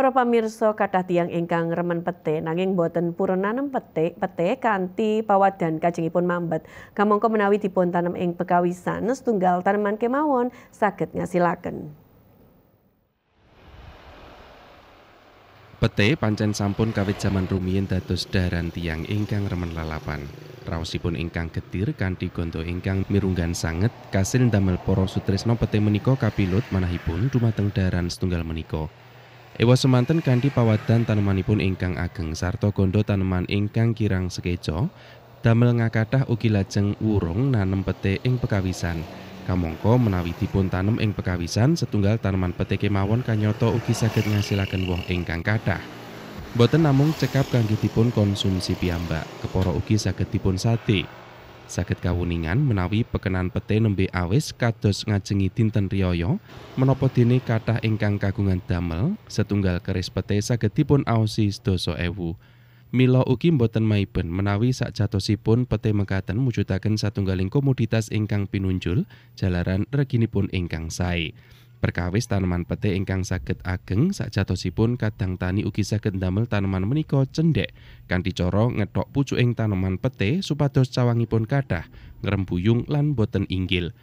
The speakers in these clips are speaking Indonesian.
Para pamirsa kathah tiyang ingkang remen pete, nanging boten purun nanem petik petik kanthi pawadan kajengipun mambet. Kamangka menawi dipun tanem ing pekawisan setunggal tanaman kemawon saged ngasilaken. Pete pancen sampun kawit zaman rumiyin dados daharan tiang ingkang remen lalapan. Raosipun ingkang getir kanthi gondo ingkang mirunggan sanget kasil damel para sutresno pete menika kapilut manahipun dumateng daharan setunggal menika. Ewa semanten kanthi pawadan tanemanipun ingkang ageng sarta gondo taneman ingkang kirang sekeca damel ngakathah ugi lajeng wurung nanem pete ing pekawisan. Kamangka menawi dipun tanem ing pekawisan setunggal taneman pete kemawon kanyoto ugi saged ngasilaken woh ingkang kathah. Boten namung cekap kangge dipun konsumsi piyambak, kepara ugi saged dipun sate. Sakit kawuningan menawi pekenan pete nembe awis kados ngajengi dinten riyaya menapa dene kathah ingkang kagungan damel setunggal keris pete saged dipun aosi sedasa ewu. Mila ugi boten maiben menawi sak jatosipun pete mekaten mujudaken satunggaling komoditas ingkang pinunjul jalaran reginipun ingkang sae. Perkawis tanaman pete ingkang saged ageng sakjatosipun kadang tani ugi saged damel tanaman menika cendhek kanthi cara ngethok pucuking tanaman pete supados cawangipun kathah ngrembuyung lan boten inggil.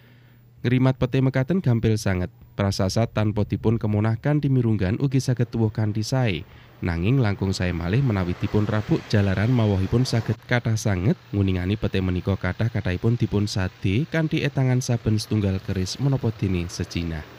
Ngrimat pete mekaten gampil sanget. Prasasa tanpa dipun kemunahkan mirunggan ugi saged tuwuh kanthi sae. Nanging langkung saya malih menawi dipun rabuk jalaran mawahipun saged kathah sanget nguningani pete menika kathah kathahipun dipun sade kanthi etangan saben setunggal keris menapa dene sejinah.